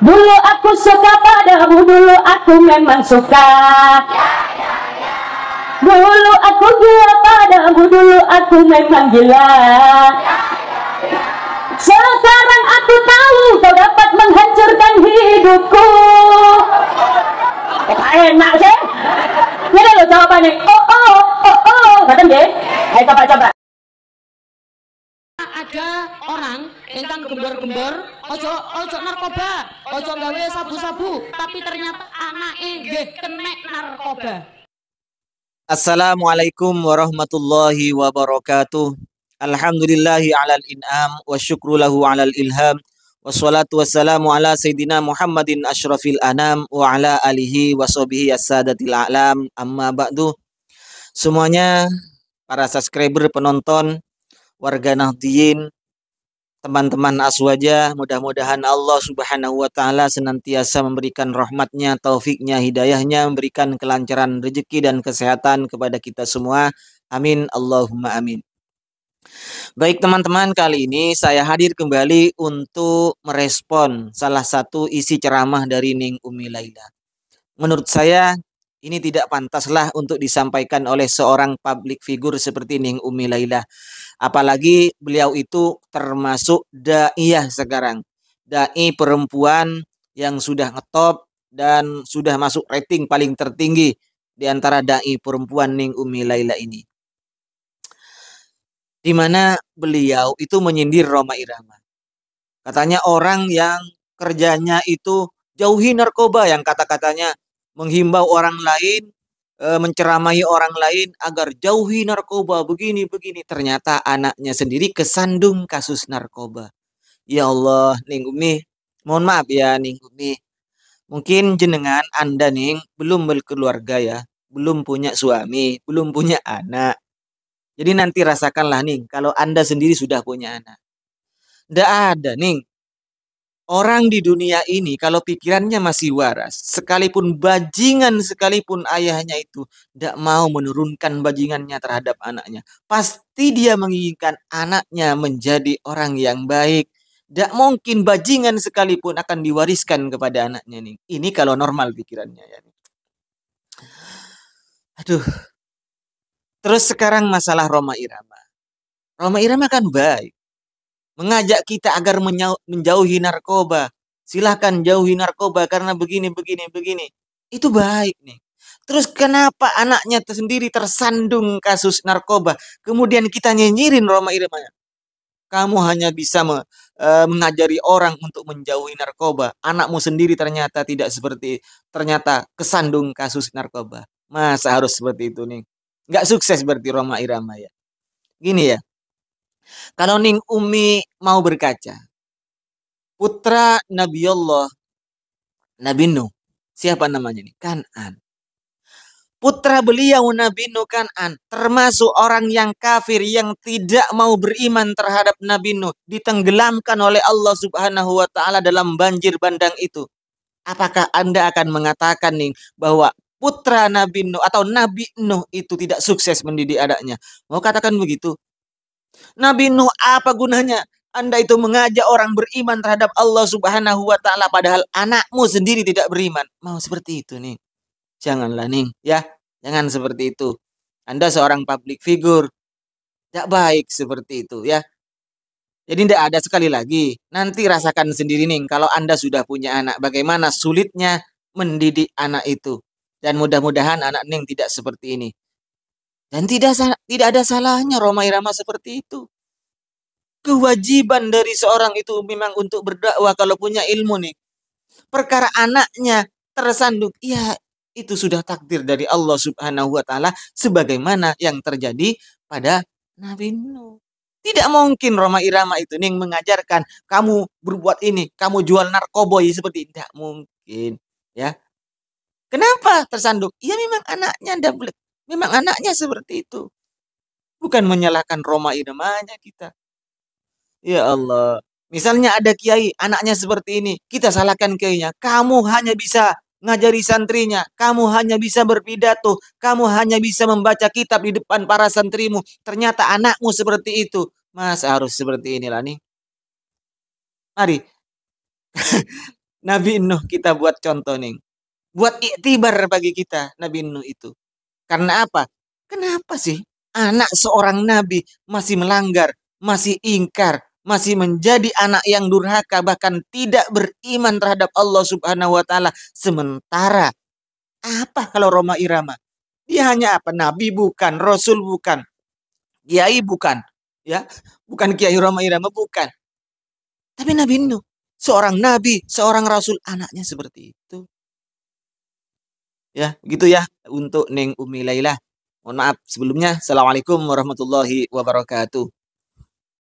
Dulu aku suka padamu, dulu aku memang suka Dulu aku gila padamu, dulu aku memang gila Sekarang aku tahu kau dapat menghancurkan hidupku Wah, oh, enak sih Ini loh jawabannya Oh oh oh oh Kata deh Ayo coba coba ada orang engkang gembor-gembor ojo ojo narkoba ojo gawe sabu-sabu tapi ternyata anak nggih kena narkoba Assalamualaikum warahmatullahi wabarakatuh Alhamdulillahi al in'am wa syukru lahu al ilham Wassalatu wassalamu ala sayyidina Muhammadin asyrafil anam wa ala alihi wa sahbihi as-sadatil a'lam amma ba'du Semuanya para subscriber penonton warga Nahdiyin, teman-teman Aswaja, mudah-mudahan Allah Subhanahu wa taala senantiasa memberikan rahmatnya, taufiknya, hidayahnya, memberikan kelancaran rezeki dan kesehatan kepada kita semua. Amin Allahumma amin. Baik teman-teman, kali ini saya hadir kembali untuk merespon salah satu isi ceramah dari Ning Umi Laila. Menurut saya ini tidak pantaslah untuk disampaikan oleh seorang public figure seperti Ning Umi Laila. Apalagi beliau itu termasuk da'iyah sekarang. Da'i perempuan yang sudah ngetop dan sudah masuk rating paling tertinggi di antara da'i perempuan Ning Umi Laila ini. Di mana beliau itu menyindir Roma Irama. Katanya orang yang kerjanya itu jauhi narkoba yang kata-katanya menghimbau orang lain, eh, menceramahi orang lain agar jauhi narkoba begini begini. Ternyata anaknya sendiri kesandung kasus narkoba. Ya Allah, Ninggumi, mohon maaf ya Ninggumi. Mungkin jenengan Anda Ning belum berkeluarga ya, belum punya suami, belum punya anak. Jadi nanti rasakanlah Ning kalau Anda sendiri sudah punya anak. Tidak ada Ning Orang di dunia ini kalau pikirannya masih waras, sekalipun bajingan sekalipun ayahnya itu tidak mau menurunkan bajingannya terhadap anaknya. Pasti dia menginginkan anaknya menjadi orang yang baik. Tidak mungkin bajingan sekalipun akan diwariskan kepada anaknya nih. Ini kalau normal pikirannya ya. Aduh. Terus sekarang masalah Roma Irama. Roma Irama kan baik mengajak kita agar menjauhi narkoba. Silahkan jauhi narkoba karena begini, begini, begini. Itu baik nih. Terus kenapa anaknya tersendiri tersandung kasus narkoba? Kemudian kita nyinyirin Roma Irama. Kamu hanya bisa me, e, mengajari orang untuk menjauhi narkoba. Anakmu sendiri ternyata tidak seperti ternyata kesandung kasus narkoba. Masa harus seperti itu nih? Nggak sukses berarti Roma Irama ya. Gini ya. Kalau Ning Umi mau berkaca, putra Nabi Allah, Nabi Nuh, siapa namanya nih? Kanan. Putra beliau Nabi Nuh Kanan termasuk orang yang kafir yang tidak mau beriman terhadap Nabi Nuh ditenggelamkan oleh Allah Subhanahu wa taala dalam banjir bandang itu. Apakah Anda akan mengatakan nih bahwa putra Nabi Nuh atau Nabi Nuh itu tidak sukses mendidik anaknya? Mau katakan begitu? Nabi Nuh apa gunanya? Anda itu mengajak orang beriman terhadap Allah Subhanahu wa taala padahal anakmu sendiri tidak beriman. Mau seperti itu nih. Janganlah nih, ya. Jangan seperti itu. Anda seorang public figure. Tidak baik seperti itu, ya. Jadi tidak ada sekali lagi. Nanti rasakan sendiri nih kalau Anda sudah punya anak bagaimana sulitnya mendidik anak itu. Dan mudah-mudahan anak Ning tidak seperti ini. Dan tidak tidak ada salahnya Roma Irama seperti itu. Kewajiban dari seorang itu memang untuk berdakwah kalau punya ilmu nih. Perkara anaknya tersandung, ya itu sudah takdir dari Allah Subhanahu wa taala sebagaimana yang terjadi pada Nabi Nuh. Tidak mungkin Roma Irama itu nih mengajarkan kamu berbuat ini, kamu jual narkoboy ya, seperti tidak mungkin, ya. Kenapa tersandung? Ya memang anaknya double. Memang anaknya seperti itu. Bukan menyalahkan Roma idamanya kita. Ya Allah. Misalnya ada kiai, anaknya seperti ini. Kita salahkan kiainya. Kamu hanya bisa ngajari santrinya. Kamu hanya bisa berpidato. Kamu hanya bisa membaca kitab di depan para santrimu. Ternyata anakmu seperti itu. Mas harus seperti inilah nih. Mari. Nabi Nuh kita buat contoh nih. Buat iktibar bagi kita Nabi Nuh itu. Karena apa? Kenapa sih anak seorang nabi masih melanggar, masih ingkar, masih menjadi anak yang durhaka bahkan tidak beriman terhadap Allah Subhanahu wa taala sementara apa kalau Roma Irama? Dia hanya apa? Nabi bukan, rasul bukan, kiai bukan, ya. Bukan kiai Roma Irama bukan. Tapi Nabi Nuh, seorang nabi, seorang rasul anaknya seperti itu. Ya, gitu ya untuk Neng Umi Laila. Mohon maaf sebelumnya. Assalamualaikum warahmatullahi wabarakatuh.